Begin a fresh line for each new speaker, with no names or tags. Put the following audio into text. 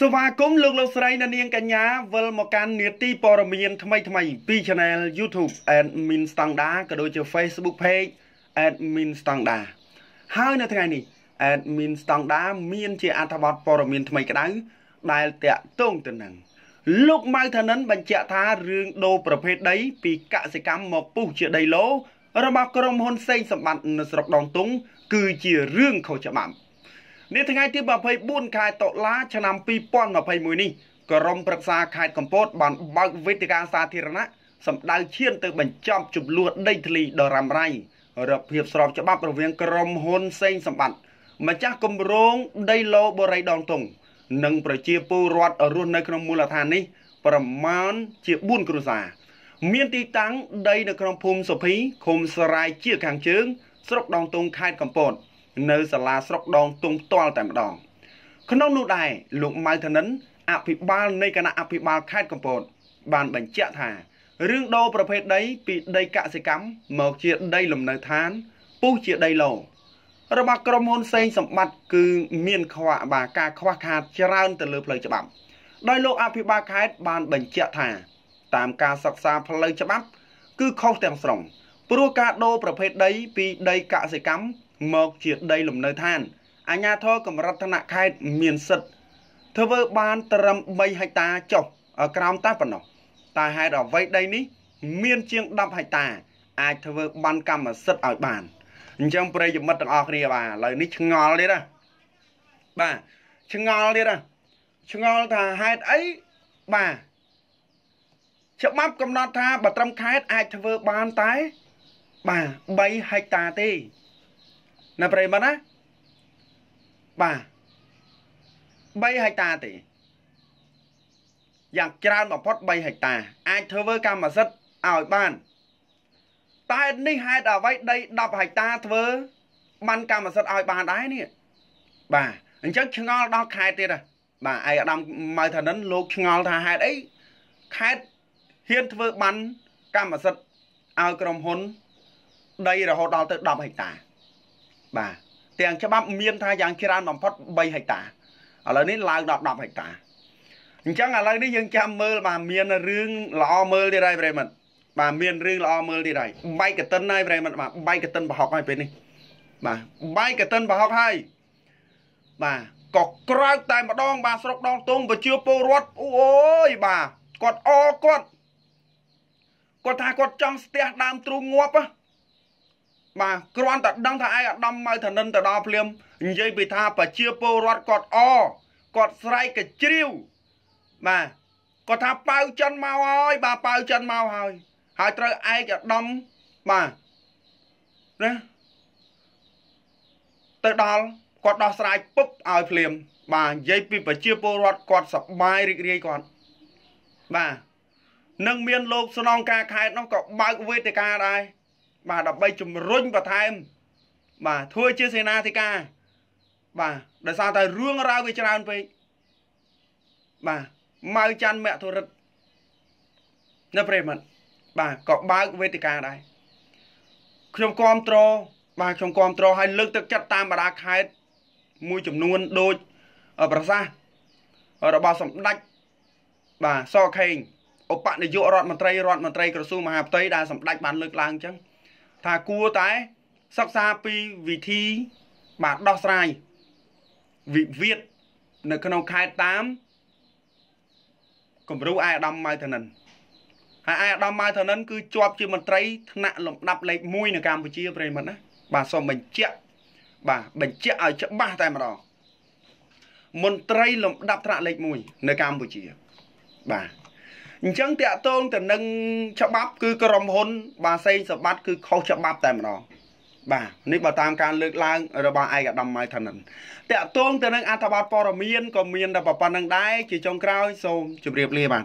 ស្វាគមន៍លោកលោកស្រីអ្នកនាងកញ្ញាវិលមកកាន់នាទីព័ត៌មានថ្មី ថ្មីពី Channel YouTube Admin Standard ក៏ដូចជា Facebook Page Admin Standard ហើយនៅថ្ងៃនេះ Admin Standard មានជាអត្ថបទព័ត៌មានថ្មីក្តៅដែលតាក់ទងទៅនឹងលោកម៉ៅថានិនបញ្ជាក់ថារឿងដូរប្រភេទដីពីកសិកម្មមកពុះជាដីឡូរបស់ក្រុមហ៊ុនសេងសម្បត្តិនៅស្រុកដងទុង គឺជារឿងខុសច្បាប់នាថ្ងៃទី24ខែតុលាឆ្នាំ2021នេះក្រមប្រឹក្សាខេត្តកំពតបានបើកវេទិកាសាធារណៈសម្ដៅឈានទៅបញ្ចប់ចំនួនដីធ្លីដ៏រ៉ាំរ៉ៃរបៀបស្របច្បាប់រវាងក្រមហ៊ុនសេងសម្បត្តិម្ចាស់គម្រោងដីឡូបូរីដងតុងនិងប្រជាពលរដ្ឋរស់នៅក្នុងមូលដ្ឋាននេះ ប្រមាណជា4គ្រួសារមានទីតាំងដីនៅក្នុងភូមិសុភីឃុំសរាយជាខាងជើង ស្រុកដងតុងខេត្តកំពត។នៅសាលាស្រុកដងទុងផ្ទាល់តែម្ដងក្នុងនោះដែរលោកម៉ៅធនិនអភិបាលនៃគណៈអភិបាលខេត្តកំពតបានបញ្ជាក់ថារឿងដូរប្រភេទដីពីដីកសិកម្មមកជាដីលំនៅឋានពុះជាដីឡូរបស់ក្រុមហ៊ុនសេងសម្បត្តិគឺមានខ្វះបាការខ្វះខាតច្រើនទៅលើផ្លូវច្បាប់ ដោយលោកអភិបាលខេត្តបាន បញ្ជាក់ថា តាមការសិក្សាផ្លូវច្បាប់គឺខុសទាំងស្រុងព្រោះការដូរប្រភេទដីពីដីកសិកម្មមកជាដីលំនៅឋាន អាជ្ញាធរកម្រិតថ្នាក់ខេត្តមានសិទ្ធិធ្វើបានត្រឹម3ហិកតាចុះក្រោមតែប៉ុណ្ណោះតែហេតុអ្វីដីនេះ មានជាង10ហិកតាអាចធ្វើ បានកម្មសិទ្ធិឲ្យបានអញ្ចឹងប្រិយមិត្តទាំងអស់គ្នាបាទឥឡូវនេះឆ្ងល់ទៀតណាបាទឆ្ងល់ទៀតណាឆ្ងល់ថាហេតុអីបាទច្បាប់កំណត់ថាបើត្រឹមខេត្តអាចធ្វើបានតែបាទ3ហិកតាទេណាប្រិមត្តណាបាទ3ហិកតាទេយ៉ាងច្រើនបំផុត3ហិកតាអាចធ្វើកម្មសិទ្ធិឲ្យបានតែនេះហេតុអ្វីដី10ហិកតាធ្វើបានកម្មសិទ្ធិឲ្យបានដែរនេះបាទអញ្ចឹងឆ្ងល់ដល់ខេត្តទៀតហ៎បាទឯកឧត្តមម៉ៅថានិនលោកឆ្ងល់ថាហេតុអីខេត្តហ៊ានធ្វើបានកម្មសិទ្ធិឲ្យក្រុមហ៊ុនដីរហូតដល់ទៅ10ហិកតាបាទទាំងច្បាប់មានថាយ៉ាងច្រើនបំផុត3ហិកតាឥឡូវនេះឡើងដល់10ហិកតាអញ្ចឹងឥឡូវនេះយើងចាំមើលបាទមានរឿងល្អមើលទៀតហើយប្រិមិត្តបាទមានរឿងល្អមើលទៀតហើយបាយកតិនហើយប្រិមិត្តបាទបាយកតិនប្រហុកហើយពេលនេះបាទបាយកតិនប្រហុកហើយបាទក៏ក្រោកតែម្ដងបាទស្រុកដងទងប្រជាពលរដ្ឋអូយបាទគាត់អគាត់គាត់ថាគាត់ចង់ស្ទះដើមទ្រូងងាប់ហ៎បាទគ្រាន់តែដឹងថាឯអាដាមម៉ៅធនិនទៅដល់ភ្លាមនិយាយពីថាប្រជាពលរដ្ឋគាត់អគាត់ស្រែកកជ្រៀវបាទគាត់ថាប៉ៅចិនមកហើយបាទប៉ៅចិនមកហើយ ហើយត្រូវឯកអាដាមបាទណាទៅដល់គាត់ដោះស្រាយពុបឲ្យភ្លាមបាទនិយាយពីប្រជាពលរដ្ឋគាត់សប្បាយរីករាយគាត់បាទនឹងមានលោកស្នងការខេត្តនោះក៏បើកវេទិកាដែរបាទដើម្បីជំរុញបន្ថែមបាទធ្វើជាសេនាធិការ បាទដោយសារតែរឿងរ៉ាវវាច្រើនពេកបាទម៉ៅច័ន្ទមធុរិទ្ធនៅប្រិមត្តបាទក៏បើកវេទិកាដែរខ្ញុំគាំទ្របាទខ្ញុំគាំទ្រឲ្យលើកទឹកចិត្តតាមបណ្ដាខេត្តមួយចំនួនដូចប្រសាសន៍របស់សម្ដេចបាទសខេងឧបនាយករដ្ឋមន្ត្រីរដ្ឋមន្ត្រីក្រសួងមហាផ្ទៃដែលសម្ដេចបានលើកឡើងអញ្ចឹងថាគួរតែសិក្សាពីវិធីបាទដោះស្រាយវិវាទនៅក្នុងខេត្តតាមគម្រូអាយដាមម៉ៅធនិនហើយអាយដាមម៉ៅធនិនគឺជាប់ជាមន្ត្រីថ្នាក់លំដាប់លេខ1នៅកម្ពុជាប្រិមត្តណាបាទសូមបញ្ជាក់បាទបញ្ជាក់ឲ្យច្បាស់តែម្ដងមន្ត្រី លំដាប់ថ្នាក់លេខ1នៅកម្ពុជាបាទអញ្ចឹងតាក់ទងទៅនឹងច្បាប់គឺក្រុមហ៊ុន បាទសេងសបត្តិគឺខុសច្បាប់តែម្ដងបាទនេះបើតាមការលើកឡើងរបស់ឯកឧត្តមម៉ៃថានិនតាក់ទងទៅនឹងអត្ថបទព័ត៌មានក៏មានតែប៉ុណ្្នឹងដែរជាចុងក្រោយសូមជម្រាបលាបាទ